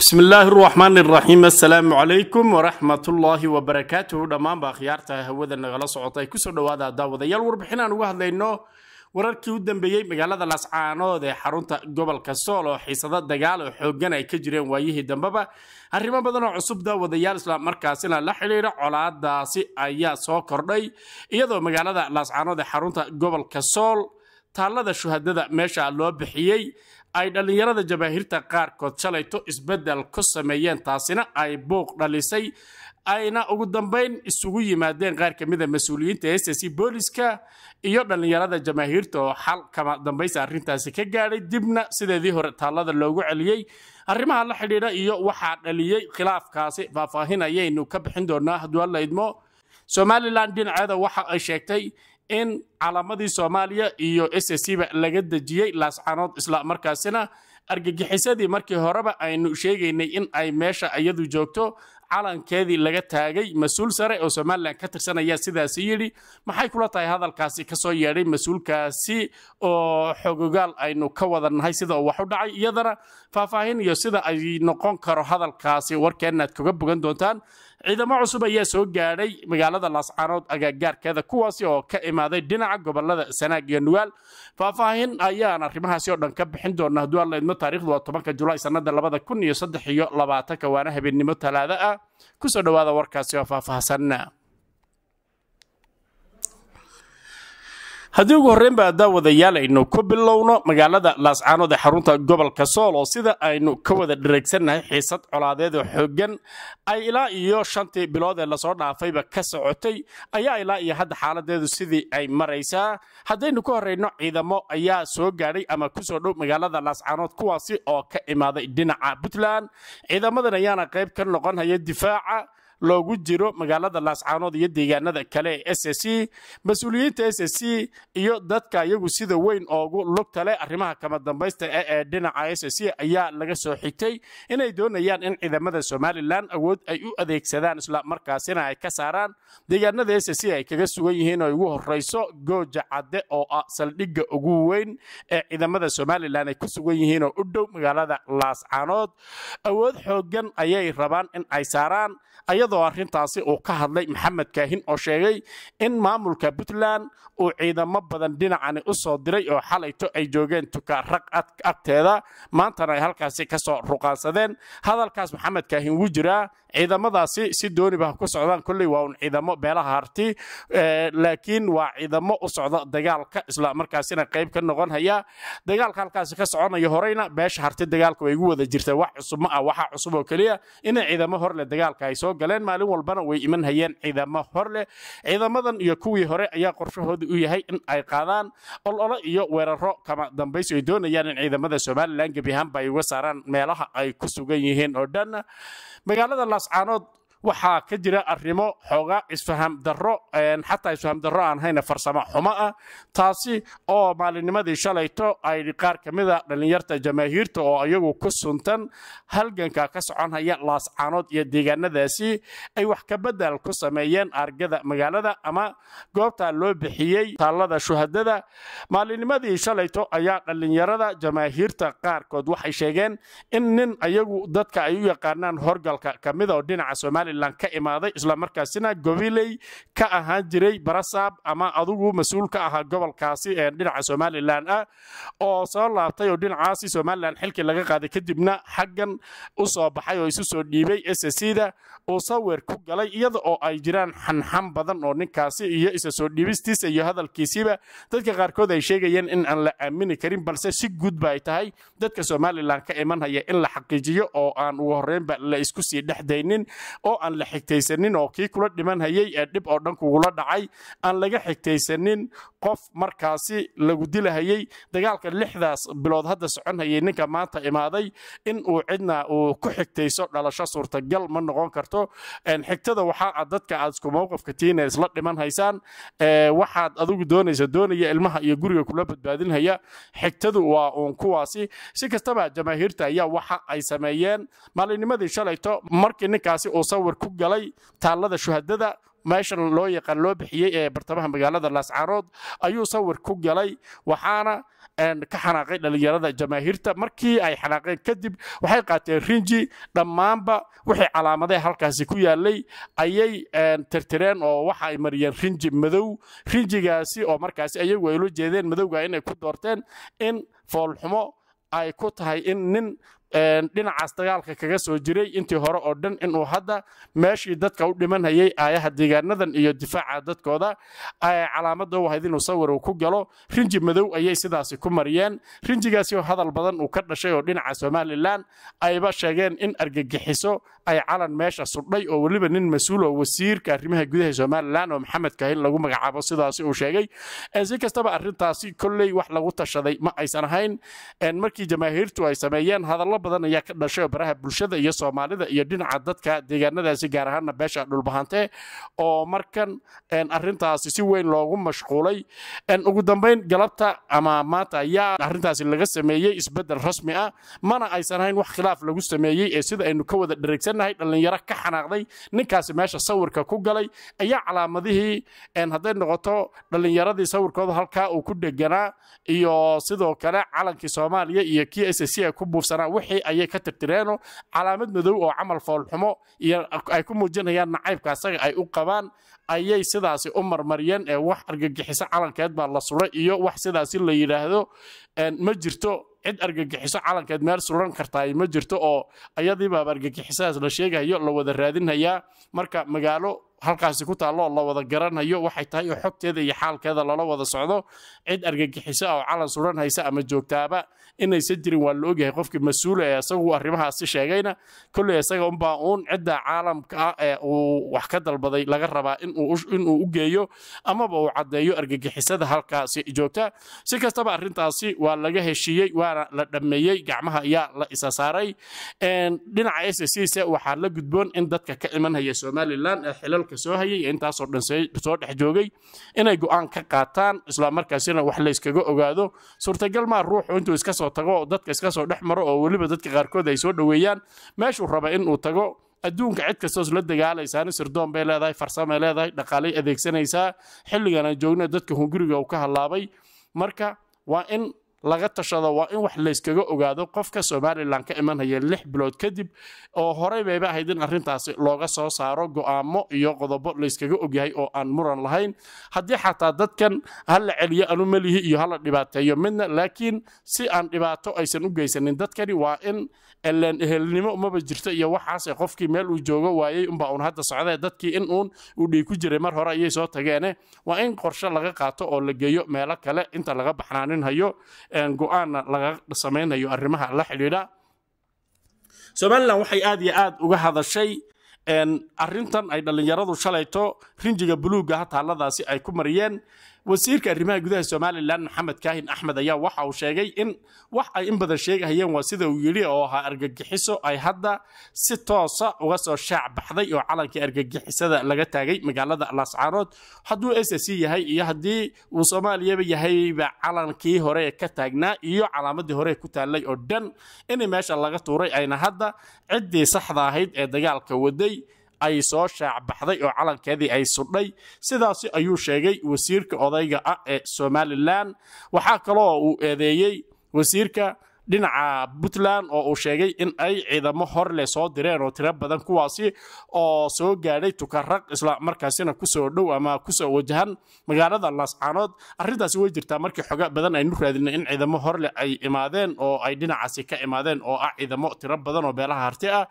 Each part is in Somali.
بسم الله الرحمن الرحيم السلام عليكم ورحمة dhammaan وبركاته دمان باخيارتا هودا نغلا ku soo دوادا daawadayaal يالور بحنا نواهد لينو wararkii u dambeeyey magaalada laascaanood ee xarunta gobolka sool oo xiisado dagaal oo xooggan ay ka jireen waayihii dambeba arrimo badan oo cusub daawadayaal isla markaasina la xidhiidha colaadaasi ayaa soo kordhay iyadoo magaalada laascaanood ee xarunta gobolka sool taallada shuhadada meesha loo bixiyey ay dhallinyarada jabaahiirta qaarkood shalayto isbeddel ku sameeyeen taasina ay buuq dhalisay ayna ugu dambayn isugu yimaadeen qaar ka mida ah mas-uuliyiinta s c booliska iyo dhallinyarada jamaahiirta oo xal kama dambaysa arrintaasi ka gaadhay dibna sideedii hore taallada loogu celiyey arrimaha la xidhiidha iyo waxaa dhaliyey khilaafkaasi faahfaahin ayaynu ka bixin doonaa hadduu alla idmo somalilan dhinaceeda waxa ay sheegtay in calaamadii soomaaliya iyo s c ba laga dejiyey laascanood isla markaasina argagixisadii markii horeba aynu sheegaynay in ay meesha iyadu joogto calankeedii laga taagay mas-uul sare oo somalilan ka tirsan ayaa sidaasi yidhi maxay kula tahay hadalkaasi kasoo yeedhay mas-uulkaasi oo xogogaal aynu ka wada nahay sida uu wax u dhacay iyadana faahfaahin iyo sida ay noqon karo hadalkaasi warkeennaad kaga bogan doontaan ciidamo cusub ayaa soo gaadhay magaalada laascanood agaagaarkeeda kuwaasi oo ka imaaday dhinaca gobolada sanaag iyo nugaal faahfaahin ayaan arrimahaasi oo dhan ka bixin doona hadduu alla idmo taarikhdu waa tobanka julaay sannada labada kun iyo saddex iyo labaatanka waana habeennimo talaada ah kusoo dhowaada warkaasi oo faahfaahsan haddii ugu horreyn baa daawadayaal aynu ku bilowno magaalada laascaanood ee xarunta gobolka sool oo sida aynu ka wada dhareegsannahay xiisad colaadeed oo xooggan ay ilaa iyo shantii bilood ee lasoo dhaafayba ka socotay ayaa ilaa iyo hadda xaaladeedu sidii ay maraysaa haddaynu ka horrayno ciidamo ayaa soo gaadhay ama ku soo dhow magaalada laascaanood kuwaasi oo ka imaaday dhinaca puntland ciidamadan ayaana qayb ka noqon haya difaaca loogu jiro magaalada laascaanood iyo deegaanada kale ee s c mas-uuliyiinta s c iyo dadka iyagu sida weyn oogu lugta leh arrimaha kama dambaysta ee dhinaca s c ayaa laga soo xigtay inay doonayaan in ciidamada somalilan awood ay u adeegsadaan isla markaasina ay ka saaraan deegaanada s c ay kaga sugan yihiin oo ugu horrayso gooja cadde oo ah saldhigga ugu weyn ee ciidamada somalilan ay ku sugan yihiin oo u dhow magaalada laascaanood awood xoogan ayay rabaan in ay saaraan iyadoo arintaasi uu ka hadlay maxamed kaahin oo sheegay in maamulka puntland uu ciidamo badan dhinacani u soo diray oo xalayto ay joogeen tuka tukaarag agteeda maantana ay halkaasi ka soo ruqaansadeen hadalkaas maxamed kaahin wuu jiraa ciidamadaasi si dooniba ku socdaan kolley waa un ciidamo beelaha harti eh, laakiin waa ciidamo u socda dagaalka isla markaasina qayb ka noqon dagaalka halkaasi ka soconaya horeyna beesha harti dagaalka way igu wada jirtaa wax cusub ma ah waxaa cusub oo keliya inay ciidamo hor leh dagaalka ay soo galeen maalin walbana way iman hayeen ciidamo hor leh ciidamadan iyo kuwii hore ayaa qorshahooda u yahay in ay qaadaan ololo iyo weeraro kama dambayso ay doonayaan in ciidamada somalilan gebi ahaanba ay uga saaraan meelaha ay ku sugan yihiin oo dhan magaalada caanood waxaa ka jira arimo xoogaa isfahamdaro xataa isfahamdaro aan hayna farsamo xumo ah taasi oo maalinimadii shalayto ay qaar ka mida dhallinyarta jamaahiirta oo iyagu ku suntan halganka ka soconhaya laascanood iyo deegaanadaasi ay wax ka bedel ku sameeyeen argada magaalada ama goobta loo bixiyey taallada shuhadada maalinimadii shalayto ayaa dhallinyarada jamaahiirta qaarkood waxay sheegeen in nin iyagu dadka ay u yaqaanaan horgalka ka mid ah oo dhinaca somalilan somalilan ka imaaday islamarkaasina gobiley ka ahaan jiray barasaab ama adugu mas-uul ka ahaa gobolkaasi dhinaca somalilan ah oo soo laabtay oo dhinacaasi somalilan xilkii laga qaaday kadibna xaggan u soo baxay oo isu soo dhiibay ssda uu sawir ku galay iyada oo ay jiraan xanxan badan oo ninkaasi iyo isa soo dhiibistiisa iyo hadalkiisiiba dadka qaarkood ay sheegayeen in aan la aamini karin balse si guudba ay tahay dadka somalilan ka imanhaya in la xaqiijiyo oo aan ugu horreynba la isku sii dhexdaynin oo aan la xigtaysanin oo kii kula dhiman ee dhib oo dhan kugula dhacay aan laga xigtaysanin qof markaasi lagu dilahayay dagaalka lixdaas bilood hadda socon ninka maanta imaaday in uu cidna uu ku xigtayso dhalasho suurtagal ma noqon karto xigtada waxaa ah dadka aad isku mawqifka tiina isla dhiman haysaan waxaad adigu doonaysa doonaya ilmaha iyo guriga kula badbaadinhaya xigtadu waa uun kuwaasi si kastaba jamaahiirta ayaa waxa ay sameeyeen maalinimadii shalayto markii ninkaasi uu sawir amar ku galay taallada shuhadada meeshan loo yaqaan loo bixiyey ee bartamaha magaalada laascarood ayuu sawir ku galay waxaana ka xanaaqay dhallinyarada jamaahiirta markii ay xanaaqeen kadib waxay qaateen rinji dhammaanba wixii calaamadaha halkaasi ku yaalay ayay tirtireen oo waxa ay mariyeen rinji madow rinjigaasi oo markaasi ayagu ay lo jeedeen madowga inay ku doorteen in foolxumo ay ku tahay in nin dhinacaas dagaalka kaga soo jiray intii hore oo dhan inuu hadda meeshii dadka u dhimanhayay aayaha deegaanadan iyo difaaca dadkooda calaamada u ahayd inuu sawir uu ku galo rinji madow ayay sidaasi ku mariyeen rinjigaasi oo hadal badan uu ka dhashay oo dhinaca somalilan ayba sheegeen in argagixiso ay calan meesha sudhay oo weliba nin mas-uul oo wasiirka arrimaha gudaha somalilan oo maxamed kahin lagu magacaabo sidaasi uu sheegay si kastaba arrintaasi kolley wax lagu tashaday ma aysan ahayn markii jamaahiirtu ay sameeyeen hadallo badan ayaa ka dhashay baraha bulshada iyo soomaalida iyo dhinaca dadka deegaanadaasi gaar ahaanna beesha dhulbahante oo markan arintaasi si weyn loogu mashquulay ugu dambayn galabta ama maanta ayaa arintaasi laga sameeyey isbedel rasmi ah mana aysan ahayn wax khilaaf lagu sameeyey ee sida aynu ka wada dhereegsannahay dhallinyaro ka xanaaqday ninkaasi meesha sawirka ku galay ayaa calaamadihii hadday noqoto dhallinyaradii sawirkooda halkaa uu ku dheganaa iyo sidoo kale calankii soomaaliya iyo kii ssc ay ku buufsanaa wixii wixii ayay ka tirtireenoo calaamad madow oo camal foolxumo iyo ay ku muujinayaan nacaybka asaga ay u qabaan ayay sidaasi u marmariyeen ee wax argagixiso calankeed baa la suray iyo wax sidaasi la yidhaahdo ma jirto cid argagixiso calankeed meel suran kartaay ma jirto oo ayadiibaaba argagixisadaas la sheegahayo la wada raadinhayaa marka magaalo halkaasi ku taallo la wada garanayo waxay tahay oo xogteeda iyo xaalkeeda lala wada socdo cid argagixiso oo calan suran haysa ama joogtaaba inaysan jirin waa la ogyahay qofkii mas-uula ee isagu arrimahaasi sheegayna kolley isaga unbaa uun cidda caalamka ah ee uu wax ka dalbaday laga rabaa inuu u geeyo amaba uu caddeeyo argagixisada halkaasi joogta si kastaba arrintaasi waa laga heshiiyey waana la dhammeeyey gacmaha ayaa la isa saaray dhinaca s c se waxaa la gudboon in dadka ka imanhaya somalilan ee xilalka warka soo hayay ee intaasoo dhan soo dhex joogay inay go-aan ka qaataan islamarkaasina wax layskaga ogaado suurtagal maa ruuxu intuu iska soo tago oo dadka iska soo dhex maro oo weliba dadka qaarkood ay soo dhoweeyaan meeshuu raba inuu tago adduunka cid kastoos la dagaalaysaani sirdoon bay leedahay farsamay leedahay dhaqaalay adeegsanaysaa xilligan aan joogna dadka hunguriga ka hallaabay marka waa in laga tashado waa in wax layskaga ogaado qofka somalilan ka imanaya lix bilood kadib oo horey bayba ahayd in arintaasi looga soo saaro go'aamo iyo qodobo layskaga ogyahay oo aan muran lahayn haddii xataa dadkan hala celiyo anumelihi iyo hala dhibaateeyo midna laakiin si aan dhibaato aysan u geysanin dadkani waa in elen ehelnimo umaba jirto iyo waxaase qofkii meel uu joogo waayey unba uun hadda socdee dadkii in uun uu dhii ku jiray mar hore ayay soo tageene waa in qorshe laga qaato oo la geeyo meelo kale inta laga baxnaaninhayo go-aanna laga sameynayo arrimaha la xidhiidha somalilan waxay aad iyo aad uga hadashay arrintan ay dhallinyaradu shalayto rinjiga buluugga ha ay ku mariyeen wasiirka arrimaha gudaha somalilan maxamed kaahin axmed ayaa waxa uu sheegay in wax ay in badan sheegahayeen waa sida uu yidhi oo ahaa argagixiso ay hadda si toosa uga soo shaac baxday oo calankii argagixisada laga taagay magaalada laascaanood hadduu s c yahay iyo haddii uu soomaaliyaba yahayba calankii hore ka taagnaa iyo calaamadii hore ku taallay oo dhan inay meesha laga tuuray ayna hadda ciddii saxda ahayd ee dagaalka waday ay soo shaacbaxday oo calankeedii ay sudhay sidaasi ayuu sheegay wasiirka odayga ah ee somalilan waxaa kaloo uu eedeeyey wasiirka dhinaca puntland oo uu sheegay in ay ciidamo horleh soo direen oo tiro badan kuwaasi oo soo gaadhay tukaraq isla markaasina kusoo dhow ama kusoo wajahan magaalada laascaanood arintaasi way jirtaa markii xoga badan aynu raadinay in ciidamo horle ay imaadeen oo ay dhinacaasi ka imaadeen oo ah ciidamo tiro badan oo beelaha harti ah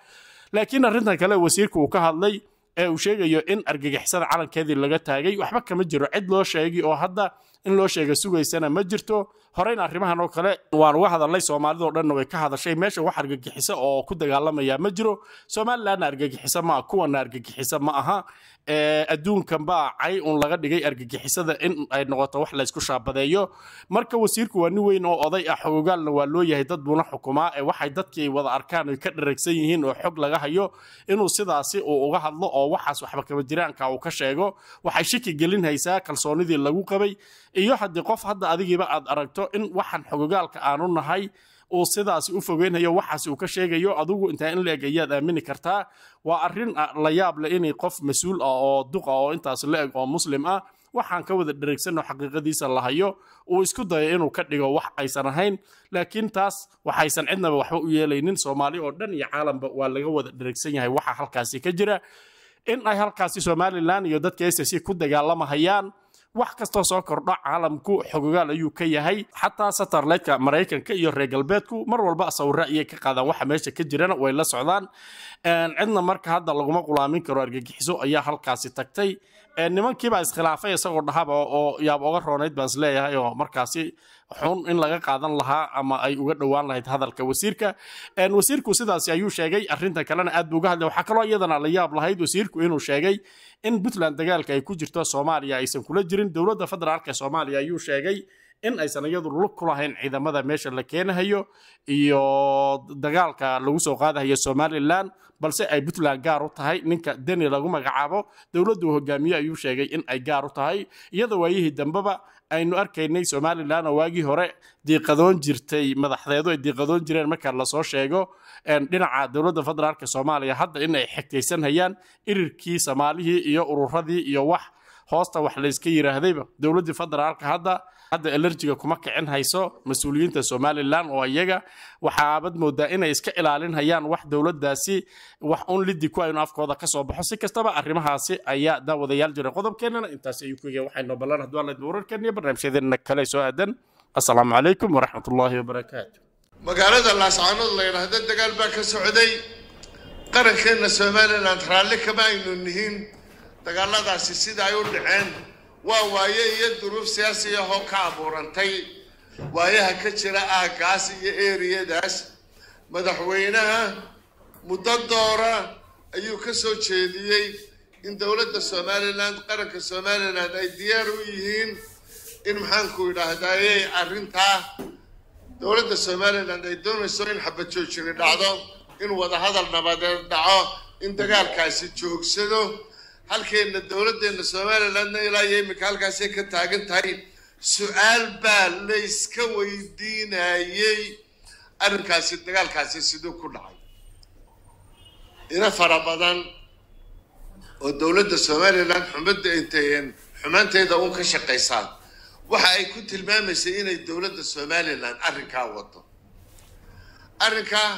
laakiin arrintan kale wasiirka uu ka hadlay ee uu sheegayo in argagixisada calankeedii laga taagay waxba kama jiro cid loo sheegi oo hadda in loo sheega sugaysana ma jirto horeyna arrimahan oo kale waan uga hadalnay soomaalidoo dhanna way ka hadashay meesha wax argagixisa oo ku dagaalamaya ma jiro somalilanna argagixisa maa kuwana argagixisa ma aha adduunkan cay un laga dhigay argagixisada in ay noqoto wax laysku shaabadeeyo marka wasiirku waa nin weyn oo oday ah xoogaalna waa loo yahay dad buuna xukumaa ee waxay dadkii wada arkaan ay ka dharagsan yihiin oo xog laga hayo inuu sidaasi uu uga hadlo oo waxaas waxba kaba uu ka sheego waxay shaki gelin haysaa kalsoonidii lagu qabay iyo haddii qof hadda adigiiba aad aragto in waxaan xogogaalka aanu nahay uu sidaasi u fogeynayo waxaas uu ka sheegayo adugu intaa in la-eg ayaad aamini kartaa waa arin ah, la yaab inay qof mas-uul ah oo duqa ah oo intaas la-eg oo muslim ah waxaan ka wada dhareegsanoo xaqiiqadiisa la uu isku dayo inuu ka dhigo wax aysan ahayn laakiin taas waxaysan cidnaba waxba u yeelaynin soomaali oo dhan iyo caalamba waa laga wada dhareegsan yahay waxa halkaasi ka jira in ay halkaasi somalilan iyo dadka sc ku dagaalamahayaan wax kastoo soo kordha caalamku xogogaal ayuu ka yahay xataa satarleytka maraykanka iyo reer galbeedku mar walba sawira ayay ka qaadaan waxa meesha ka jirana way la socdaan cidna marka hadda laguma qulaamin karo argagixiso ayaa halkaasi tagtay nimankiibaa iskhilaafay isagoo dhahaba ah oo yaab oga roonayd baan isleeyahay oo markaasi xun in laga qaadan lahaa ama ay uga dhowaan lahayd hadalka wasiirka wasiirku sidaas ayuu sheegay arinta kalena aad buu uga hadlay waxaa kaloo iyadana la yaab lahayd wasiirku inuu sheegay in puntland dagaalka ay ku jirto soomaaliya aysan kula jirin dowladda federaalk soomaaliya ayuu sheegay in aysan iyadu lug ku lahayn ciidamada meesha la keenahayo iyo dagaalka lagu soo qaadahayo somalilan balse ay puntland gaar u tahay ninka deni lagu magacaabo dowladdu hogaamiye ayuu sheegay in ay gaar u tahay iyadoo waayihii dambeba aynu arkaynay somalilan oo waagii hore diiqadoon jirtay madaxdeedu ay diiqadoon jireen marka lasoo sheego dhinaca dowladda federaalk soomaaliya hadda in ay xigtaysanhayaan irirkii soomaalihii iyo ururadii iyo wax hoosta wax layska yiraahdayba dowladdii federaalka hadda hadda alerjiga kuma kicin hayso mas-uuliyiinta somalilan oo iyaga waxaabad moodaa inay iska ilaalinhayaan wax dowladaasi wax un ku aynu afkooda kasoo baxo si kastaba arrimahaasi ayaa daawadayaal jira qodobkeennana intaas ayuu ku egaa ballan hadduaanaydba wararkeenna iyo barnaamijyadeena kale soo aadan assalaamu calaykum waraxmatullaahi wabarakaatu magaalada laascaanood la yidhaahdo dagaal baa ka socday qarankeenna somalilan raalli kama aynu nihin dagaaladaasi sida ay u dhaceen waa waaye iyo duruuf siyaasi ahoo ka abuurantay waayaha ka jira aagaas iyo eriyadaas madaxweynaha muddo doora ayuu ka soo jeediyey in dowladda somalilan qaranka somalilan ay diyaar u yihiin in maxaanku idhaahdaaye arrintaa dowladda somalilan ay doonayso in xabajoojini dhacdo in wadahadal nabadeed dhaco in dagaalkaasi joogsado halkeenna dowladdeenna somalilandna ilaa iyo iminka halkaasay ka taagan tahay su-aal baa layska weydiinayey arrinkaasi dagaalkaasi siduu ku dhacay ina fara badan oo dowladda somalilan xumadda intayn xumaanteeda uun ka shaqaysaan waxa ay ku tilmaamaysay inay dowladda somalilan arrinkaa wado arrinkaa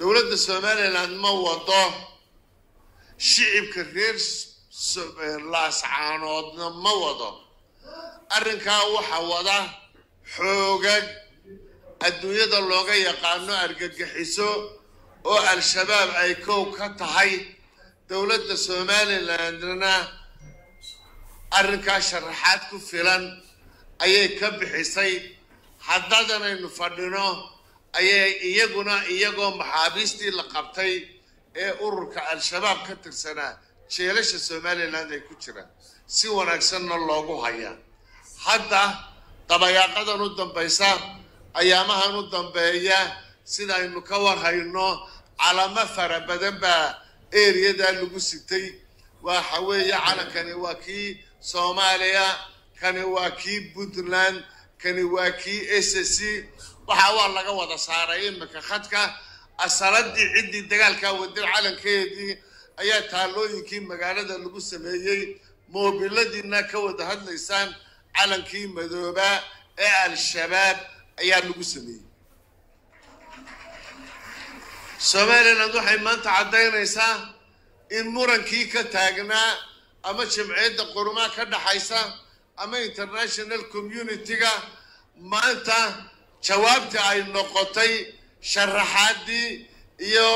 dowladda somalilan ma wado shicibka reer laascaanoodna ma wado arrinkaa waxa wada xoogag adduunyada looga yaqaano argagixiso oo al-shabaab ay kow ka tahay dowladda somalilandna arrinkaa sharaxaad ku filan ayay ka bixisay haddadanaynu fadhino ayay iyaguna iyagoo maxaabiistii la qabtay ee ururka al-shabaab ka tirsanaa jeelasha somaliland ay ku jiraan si wanaagsanna loogu hayaa hadda dabayaaqadan u dambaysa ayaamahan u dambeeya sidaynu ka war hayno calamo fara badan baa ereyadaa lagu sitay waxa weeye calankani waa kii soomaaliya kani waa kii puntland kani waa kii s c waxaa waa laga wada saaray iminka khadka asaladii ciddii dagaalkaa waday calankeedii ayaa taalooyinkii magaalada lagu sameeyey moobiladiina ka wada hadlaysaan calankii madoobaa ee al-shabaab ayaa lagu sameeyey somalilan waxay maanta caddaynaysaa in murankii ka taagnaa ama jimciyadda qurumaa ka dhaxaysa ama international community-ga maanta jawaabtii ay noqotay sharaxaadii iyo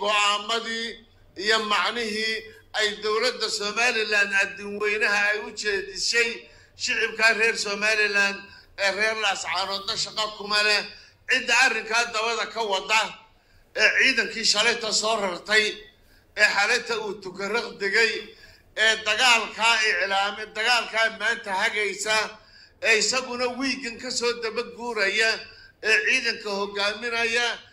go-aamadii iyo macnihii ay dowladda somalilan adinweynaha ay u jeedisay shicibka reer somalilan ee reer laascaanoodna shaqo kuma leh cidda arrinkaa dabada ka wada ee ciidankii shalayta soo rartay ee xalayta uu tukaraq degay ee dagaalkaa iclaame dagaalkaa maanta hagaysa ee isaguna wiigan ka soo daba guuraya ee ciidanka hogaaminaya